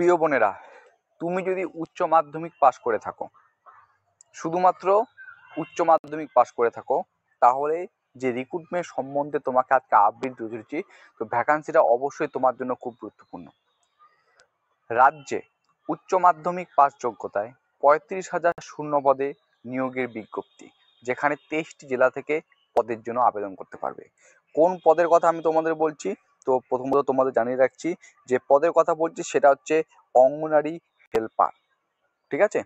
প্রিয় বোনেরা তুমি যদি উচ্চ মাধ্যমিক পাশ করে থাকো শুধুমাত্র উচ্চ মাধ্যমিক পাশ করে থাকো তাহলে যে রিক্রুটমেন্ট সম্বন্ধে তোমাকে আজকে আপডেট দিয়ে তো ভ্যাকান্সিটা অবশ্যই তোমার জন্য খুব গুরুত্বপূর্ণ রাজ্যে উচ্চ মাধ্যমিক পাশ যোগ্যতায় পঁয়ত্রিশ হাজার শূন্য পদে নিয়োগের বিজ্ঞপ্তি যেখানে তেইশটি জেলা থেকে পদের জন্য আবেদন করতে পারবে কোন পদের কথা আমি তোমাদের বলছি তো প্রথমত তোমাদের জানিয়ে রাখছি যে পদের কথা বলছি সেটা হচ্ছে অঙ্গনারী হেল্পার ঠিক আছে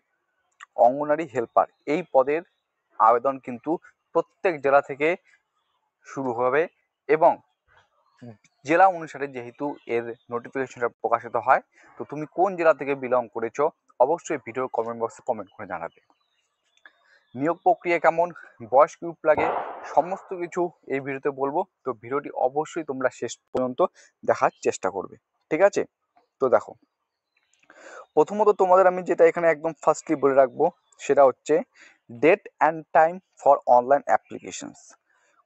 অঙ্গনারী হেল্পার এই পদের আবেদন কিন্তু প্রত্যেক জেলা থেকে শুরু হবে এবং জেলা অনুসারে যেহেতু এর নোটিফিকেশনটা প্রকাশিত হয় তো তুমি কোন জেলা থেকে বিলং করেছো অবশ্যই ভিডিও কমেন্ট বক্সে কমেন্ট করে জানাবে নিয়োগ প্রক্রিয়া কেমন বয়স গ্রুপ লাগে সমস্ত কিছু এই ভিডিওতে বলবো তো ভিডিওটি অবশ্যই তোমরা শেষ পর্যন্ত দেখার চেষ্টা করবে ঠিক আছে তো দেখো প্রথমত তোমাদের আমি যেটা এখানে একদম ফার্স্টলি বলে রাখবো সেটা হচ্ছে date and time for online applications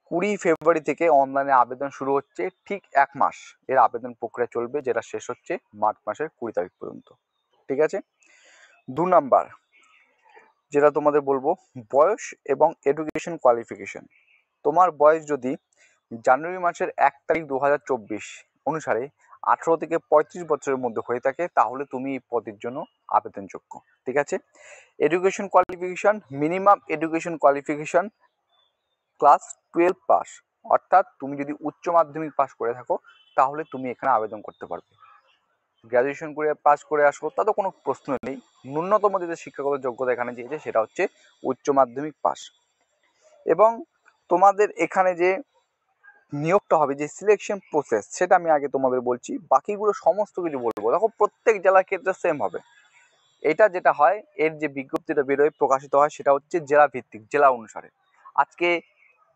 কুড়ি ফেব্রুয়ারি থেকে অনলাইনে আবেদন শুরু হচ্ছে ঠিক এক মাস এর আবেদন প্রক্রিয়া চলবে যেটা শেষ হচ্ছে মার্চ মাসের কুড়ি তারিখ পর্যন্ত ঠিক আছে দু নাম্বার যেটা তোমাদের বলবো বয়স এবং এডুকেশন কোয়ালিফিকেশন তোমার বয়স যদি জানুয়ারি মাসের এক তারিখ দু অনুসারে আঠেরো থেকে পঁয়ত্রিশ বছরের মধ্যে হয়ে থাকে তাহলে তুমি এই পদের জন্য আবেদনযোগ্য ঠিক আছে education qualification minimum education qualification class twelve pass অর্থাৎ তুমি যদি উচ্চ মাধ্যমিক পাস করে থাকো তাহলে তুমি এখানে আবেদন করতে পারবে গ্র্যাজুয়েশন করে পাস করে আসবো তা তো কোনো প্রশ্ন নেই ন্যূনতম যে শিক্ষাগত যোগ্যতা এখানে দিয়েছে সেটা হচ্ছে উচ্চ মাধ্যমিক পাস এবং তোমাদের এখানে যে নিয়োগটা হবে যে সিলেকশন প্রসেস সেটা আমি আগে তোমাদের বলছি বাকিগুলো সমস্ত কিছু বলবো দেখো প্রত্যেক জেলার ক্ষেত্রে সেম হবে এটা যেটা হয় এর যে বিজ্ঞপ্তিটা বেরোয় প্রকাশিত হয় সেটা হচ্ছে জেলা ভিত্তিক জেলা অনুসারে আজকে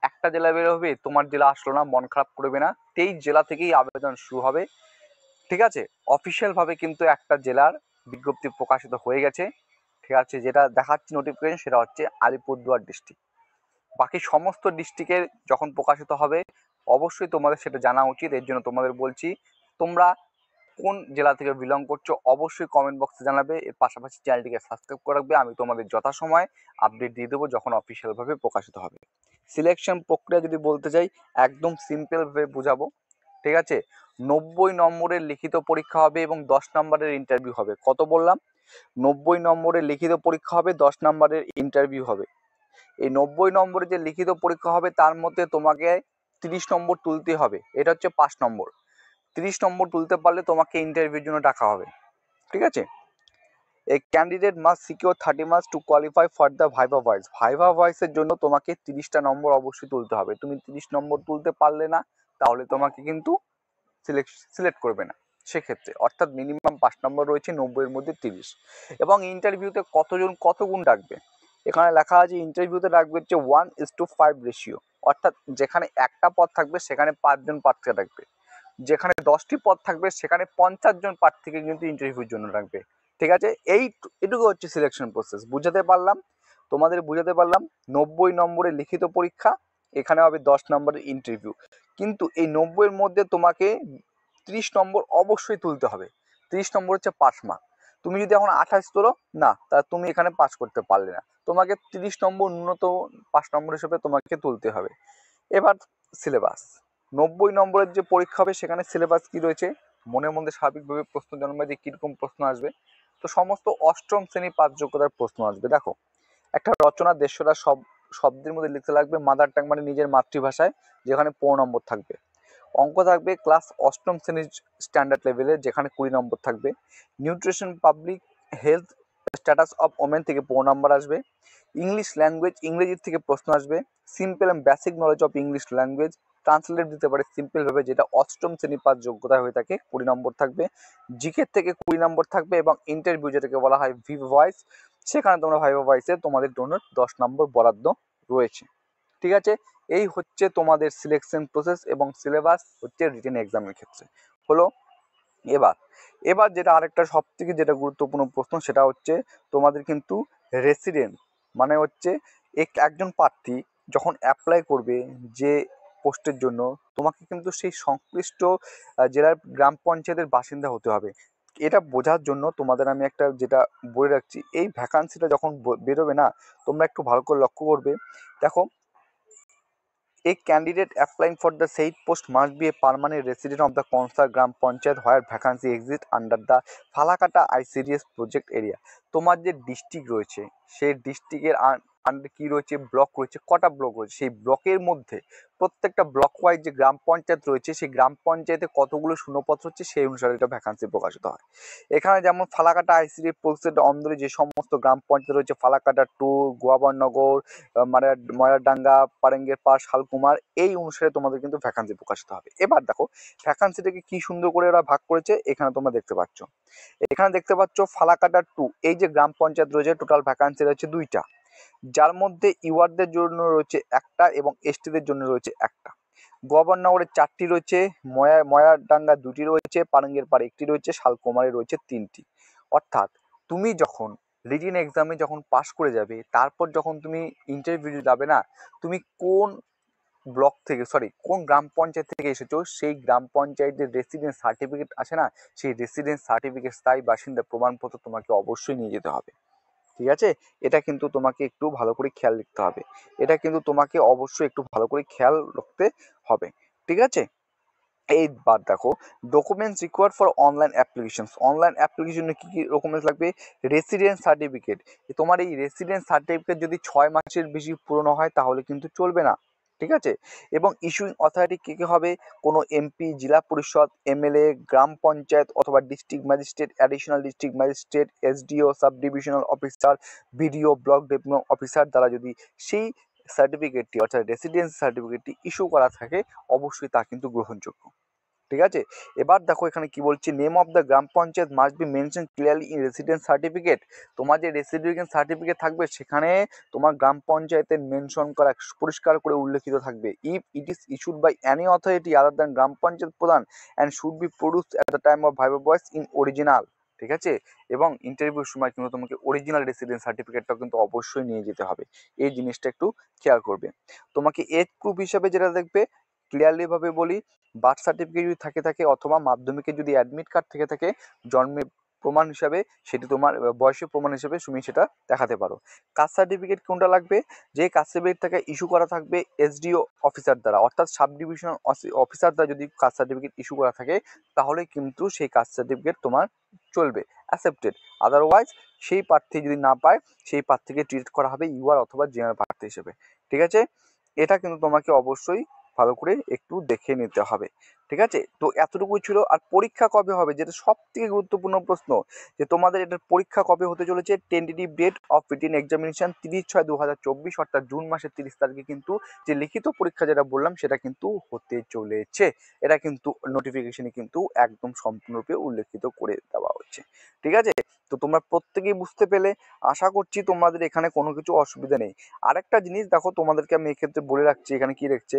একটা জেলা বেরোবে তোমার জেলা আসলো না মন খারাপ করবে না তেইশ জেলা থেকেই আবেদন শুরু হবে ঠিক আছে অফিসিয়ালভাবে কিন্তু একটা জেলার বিজ্ঞপ্তি প্রকাশিত হয়ে গেছে ঠিক আছে যেটা দেখাচ্ছে নোটিফিকেশন সেটা হচ্ছে আলিপুরদুয়ার ডিস্ট্রিক্ট বাকি সমস্ত ডিস্ট্রিক্টের যখন প্রকাশিত হবে অবশ্যই তোমাদের সেটা জানা উচিত এর জন্য তোমাদের বলছি তোমরা কোন জেলা থেকে বিলং করছো অবশ্যই কমেন্ট বক্সে জানাবে এর পাশাপাশি চ্যানেলটিকে সাবস্ক্রাইব করে রাখবে আমি তোমাদের যথাসময় আপডেট দিয়ে দেবো যখন অফিসিয়ালভাবে প্রকাশিত হবে সিলেকশন প্রক্রিয়া যদি বলতে চাই একদম সিম্পলভাবে বোঝাবো ঠিক আছে নব্বই নম্বরের লিখিত পরীক্ষা হবে এবং দশ নম্বরের ইন্টারভিউ হবে কত বললাম নব্বই নম্বরের লিখিত পরীক্ষা হবে দশ নম্বরের ইন্টারভিউ হবে এই নব্বই নম্বরের যে লিখিত পরীক্ষা হবে তার মধ্যে তোমাকে তিরিশ নম্বর তুলতে হবে এটা হচ্ছে পাঁচ নম্বর তিরিশ নম্বর তুলতে পারলে তোমাকে ইন্টারভিউর জন্য ডাকা হবে ঠিক আছে a candidate must secure thirty marks to qualify for the viva voce viva ভয়েসের জন্য তোমাকে তিরিশটা নম্বর অবশ্যই তুলতে হবে তুমি তিরিশ নম্বর তুলতে পারলে না তাহলে তোমাকে কিন্তু সিলেক্ট সিলেক্ট করবে না সেক্ষেত্রে অর্থাৎ মিনিমাম পাঁচ নম্বর রয়েছে নব্বইয়ের মধ্যে তিরিশ এবং ইন্টারভিউতে কতজন কত গুণ ডাকবে এখানে লেখা আছে ইন্টারভিউতে ডাকবে হচ্ছে one is two five ratio অর্থাৎ যেখানে একটা পদ থাকবে সেখানে পাঁচজন প্রার্থীকে ডাকবে যেখানে দশটি পদ থাকবে সেখানে পঞ্চাশ জন প্রার্থীকে কিন্তু ইন্টারভিউর জন্য রাখবে ঠিক আছে এই এটুকু হচ্ছে সিলেকশন প্রসেস বুঝাতে পারলাম তোমাদের বুঝাতে পারলাম নব্বই নম্বরের লিখিত পরীক্ষা এখানে হবে দশ নম্বরের ইন্টারভিউ কিন্তু এই নব্বইয়ের মধ্যে তোমাকে ত্রিশ নম্বর অবশ্যই তুলতে হবে ত্রিশ নম্বর হচ্ছে পাস মার্ক তুমি যদি এখন আঠাশ তোলো না তা তুমি এখানে পাস করতে পারলে না তোমাকে তিরিশ নম্বর উন্নত পাঁচ নম্বর হিসেবে তোমাকে তুলতে হবে এবার সিলেবাস নব্বই নম্বরের যে পরীক্ষা হবে সেখানে সিলেবাস কি রয়েছে মনের মধ্যে স্বাভাবিকভাবে প্রশ্ন জন্মায় যে কীরকম প্রশ্ন আসবে তো সমস্ত অষ্টম শ্রেণী পাঁচ যোগ্যতার প্রশ্ন আসবে দেখো একটা রচনা দেড়শোটা সব শব্দের মধ্যে লিখতে লাগবে মাদার টাং মানে নিজের মাতৃভাষায় যেখানে পনেরো নম্বর থাকবে অঙ্ক থাকবে ক্লাস অষ্টম শ্রেণীর স্ট্যান্ডার্ড লেভেলে যেখানে কুড়ি নম্বর থাকবে nutrition public health status of women থেকে পনেরো নম্বর আসবে ইংলিশ ল্যাঙ্গুয়েজ ইংরেজির থেকে প্রশ্ন আসবে simple and basic knowledge of English language translate দিতে পারে সিম্পলভাবে যেটা অষ্টম শ্রেণী পাঁচ যোগ্যতা হয়ে থাকে কুড়ি নম্বর থাকবে জিকের থেকে কুড়ি নম্বর থাকবে এবং ইন্টারভিউ যেটাকে বলা হয় ভি ভয়েস সেখানে তোমরা ভাইবা ওয়াইসে তোমাদের জন্য দশ নম্বর বরাদ্দ রয়েছে ঠিক আছে এই হচ্ছে তোমাদের সিলেকশন প্রসেস এবং সিলেবাস হচ্ছে রিটেন এক্সামের ক্ষেত্রে হলো এবার এবার যেটা আরেকটা সব থেকে যেটা গুরুত্বপূর্ণ প্রশ্ন সেটা হচ্ছে তোমাদের কিন্তু রেসিডেন্ট মানে হচ্ছে এক একজন প্রার্থী যখন অ্যাপ্লাই করবে যে পোস্টের জন্য তোমাকে কিন্তু সেই সংশ্লিষ্ট জেলার গ্রাম পঞ্চায়েতের বাসিন্দা হতে হবে এটা বোঝার জন্য তোমাদের আমি একটা যেটা বলে রাখছি এই ভ্যাকান্সিটা যখন বেরোবে না তোমরা একটু ভালো করে লক্ষ্য করবে দেখো এই candidate applying for the said post must be a permanent resident of the concerned গ্রাম panchayat where vacancy exist under the Falakata ICDS project area তোমার যে ডিস্ট্রিক্ট রয়েছে সেই ডিস্ট্রিক্টের আন্ডারে কি রয়েছে ব্লক রয়েছে কটা ব্লক রয়েছে সেই ব্লকের মধ্যে প্রত্যেকটা ব্লক ওয়াইজ যে গ্রাম পঞ্চায়েত রয়েছে সেই গ্রাম পঞ্চায়েতে কতগুলো শূন্যপত্র হচ্ছে সেই অনুসারে এটা ভ্যাকান্সি প্রকাশিত হয় এখানে যেমন ফালাকাটা আইসিডি প্রকল্পের অন্দরে যে সমস্ত গ্রাম পঞ্চায়েত রয়েছে ফালাকাটা টু গোয়াবরনগর মারা মানে ময়ারডাঙ্গা পারেঙ্গের পাশ শালকুমার এই অনুসারে তোমাদের কিন্তু ভ্যাকান্সি প্রকাশিত হবে এবার দেখো ভ্যাকান্সিটাকে কি সুন্দর করে ওরা ভাগ করেছে এখানে তোমরা দেখতে পাচ্ছ এখানে দেখতে পাচ্ছ ফালাকাটা টু এই যে গ্রাম পঞ্চায়েত রয়েছে টোটাল ভ্যাকান্সি রয়েছে দুইটা যার মধ্যে ইউআরদের জন্য রয়েছে একটা এবং এসটিদের জন্য রয়েছে একটা গভর্নগরের চারটি রয়েছে ময়া ময়ারডাঙ্গা দুটি রয়েছে পারঙ্গের পাড়ে একটি রয়েছে শালকুমারে রয়েছে তিনটি অর্থাৎ তুমি যখন রিটিন এক্সামে যখন পাস করে যাবে তারপর যখন তুমি ইন্টারভিউ যাবে না তুমি কোন ব্লক থেকে সরি কোন গ্রাম পঞ্চায়েত থেকে এসেছো সেই গ্রাম পঞ্চায়েতের রেসিডেন্স সার্টিফিকেট আছে না সেই রেসিডেন্স সার্টিফিকেট স্থায়ী বাসিন্দা প্রমাণপত্র তোমাকে অবশ্যই নিয়ে যেতে হবে ঠিক আছে এটা কিন্তু তোমাকে একটু ভালো করে খেয়াল রাখতে হবে এটা কিন্তু তোমাকে অবশ্যই একটু ভালো করে খেয়াল রাখতে হবে ঠিক আছে এইবার দেখো documents required for online applications online অ্যাপ্লিকেশনে কী কী ডকুমেন্টস লাগবে রেসিডেন্স সার্টিফিকেট তোমার এই রেসিডেন্স সার্টিফিকেট যদি ছয় মাসের বেশি পুরনো হয় তাহলে কিন্তু চলবে না ঠিক আছে এবং ইস্যুইং অথরিটি কে কী হবে কোনো এমপি জেলা পরিষদ এমএলএ গ্রাম পঞ্চায়েত অথবা district magistrate additional district magistrate SDO sub divisional officer BDO block development officer দ্বারা যদি সেই সার্টিফিকেটটি অর্থাৎ রেসিডেন্স সার্টিফিকেটটি ইস্যু করা থাকে অবশ্যই তা কিন্তু গ্রহণযোগ্য ঠিক আছে এবার দেখো এখানে কি বলছি নেম অফ দ্য গ্রাম panchayat must be mention clearly in resident certificate তোমার যে রেসিডেন্ট সার্টিফিকেট থাকবে সেখানে তোমার গ্রাম পঞ্চায়েতের মেনশন করা পরিষ্কার করে উল্লেখিত থাকবে if it is issued by any authority other than গ্রাম panchayat pradhan and should be produce at the time of viva voce in original ঠিক আছে এবং ইন্টারভিউর সময় কিন্তু তোমাকে অরিজিনাল রেসিডেন্স সার্টিফিকেটটা কিন্তু অবশ্যই নিয়ে যেতে হবে এই জিনিসটা একটু খেয়াল করবে তোমাকে এজ প্রুফ হিসাবে যেটা দেখবে ক্লিয়ারলিভাবে বলি বার্থ সার্টিফিকেট যদি থাকে থাকে অথবা মাধ্যমিকে যদি অ্যাডমিট কার্ড থেকে থাকে জন্মে প্রমাণ হিসাবে সেটি তোমার বয়সের প্রমাণ হিসাবে তুমি সেটা দেখাতে পারো কাস্ট সার্টিফিকেট কোনটা লাগবে যে কাস্ট সার্টিফিকেট থেকে ইস্যু করা থাকবে এসডিও অফিসার দ্বারা অর্থাৎ সাব ডিভিশনাল অফিসার দ্বারা যদি কাস্ট সার্টিফিকেট ইস্যু করা থাকে তাহলে কিন্তু সেই কাস্ট সার্টিফিকেট তোমার চলবে অ্যাকসেপ্টেড আদারওয়াইজ সেই প্রার্থী যদি না পায় সেই প্রার্থীকে ট্রিট করা হবে ইউআর অথবা জেনারেল প্রার্থী হিসেবে ঠিক আছে এটা কিন্তু তোমাকে অবশ্যই ভালো করে একটু দেখে নিতে হবে ঠিক আছে তো এতটুকুই ছিল আর পরীক্ষা কবে হবে যেটা সব থেকে গুরুত্বপূর্ণ প্রশ্ন যে তোমাদের এটার পরীক্ষা কবে হতে চলেছে tentative date of written examination তিরিশ ছয় দু হাজার চব্বিশ অর্থাৎ জুন মাসের তিরিশ তারিখে কিন্তু যে লিখিত পরীক্ষা যেটা বললাম সেটা কিন্তু হতে চলেছে এটা কিন্তু নোটিফিকেশনে কিন্তু একদম সম্পূর্ণরূপে উল্লেখিত করে দেওয়া হচ্ছে ঠিক আছে তো তোমরা প্রত্যেকেই বুঝতে পেলে আশা করছি তোমাদের এখানে কোনো কিছু অসুবিধা নেই আরেকটা জিনিস দেখো তোমাদেরকে আমি এক্ষেত্রে বলে রাখছি এখানে কি দেখছে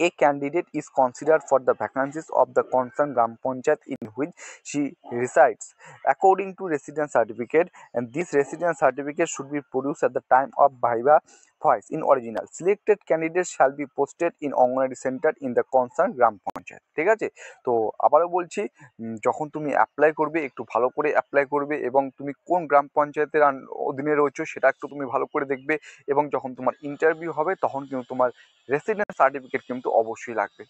A candidate is considered for the vacancies of the concerned Gram Panchayat in which she resides according to residence certificate and this residence certificate should be produced at the time of Viva voice in original selected candidate shall be posted in anganwadi centre in the concern gram panchayat ঠিক আছে তো আবারও বলছি যখন তুমি apply করবে একটু ভালো করে অ্যাপ্লাই করবে এবং তুমি কোন গ্রাম পঞ্চায়েতের অধীনে রয়েছো সেটা একটু তুমি ভালো করে দেখবে এবং যখন তোমার ইন্টারভিউ হবে তখন কিন্তু তোমার রেসিডেন্স সার্টিফিকেট কিন্তু অবশ্যই লাগবে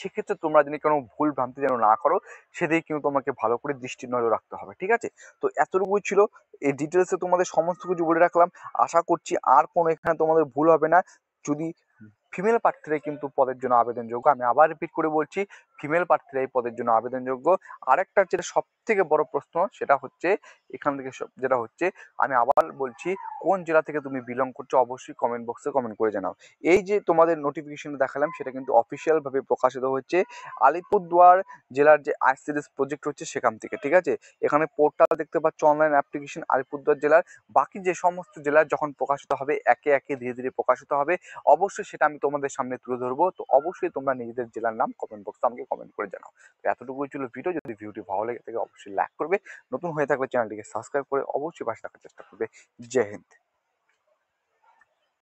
সেক্ষেত্রে তোমরা যদি কোনো ভুল ভ্রান্তি যেন না করো সেদিকে কিন্তু তোমাকে ভালো করে দৃষ্টি নজর রাখতে হবে ঠিক আছে তো এতটুকুই ছিল এই ডিটেলসে তোমাদের সমস্ত কিছু বলে রাখলাম আশা করছি আর কোনো এখানে তোমাদের ভুল হবে না যদি ফিমেল প্রার্থীরাই কিন্তু পদের জন্য আবেদনযোগ্য আমি আবার রিপিট করে বলছি ফিমেল প্রার্থীরাই পদের জন্য আবেদনযোগ্য আরেকটা যেটা সব থেকে বড় প্রশ্ন সেটা হচ্ছে এখান থেকে যেটা হচ্ছে আমি আবার বলছি কোন জেলা থেকে তুমি বিলং করছো অবশ্যই কমেন্ট বক্সে কমেন্ট করে জানাও এই যে তোমাদের নোটিফিকেশন দেখালাম সেটা কিন্তু অফিসিয়ালভাবে প্রকাশিত হচ্ছে আলিপুরদুয়ার জেলার যে আইসিডিএস প্রজেক্ট হচ্ছে সেখান থেকে ঠিক আছে এখানে পোর্টাল দেখতে পাচ্ছ অনলাইন অ্যাপ্লিকেশন আলিপুরদুয়ার জেলার বাকি যে সমস্ত জেলা যখন প্রকাশিত হবে একে একে ধীরে ধীরে প্রকাশিত হবে অবশ্যই সেটা আমি তোমাদের সামনে তুলে ধরবো তো অবশ্যই তোমরা নিজেদের জেলার নাম কমেন্ট বক্সে আমাকে কমেন্ট করে জানাও তো এতটুকুই ছিল ভিডিও যদি ভিডিওটি ভালো লেগে থাকে অবশ্যই লাইক করবে নতুন হয়ে থাকলে চ্যানেলটিকে সাবস্ক্রাইব করে অবশ্যই পাশে থাকার চেষ্টা করবে জয় হিন্দ